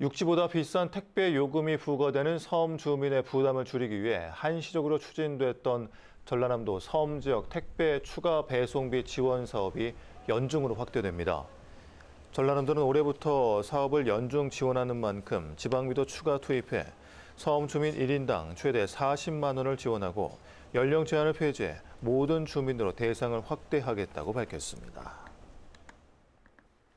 육지보다 비싼 택배 요금이 부과되는 섬 주민의 부담을 줄이기 위해 한시적으로 추진됐던 전라남도 섬 지역 택배 추가 배송비 지원 사업이 연중으로 확대됩니다. 전라남도는 올해부터 사업을 연중 지원하는 만큼 지방비도 추가 투입해 섬 주민 1인당 최대 40만 원을 지원하고 연령 제한을 폐지해 모든 주민으로 대상을 확대하겠다고 밝혔습니다.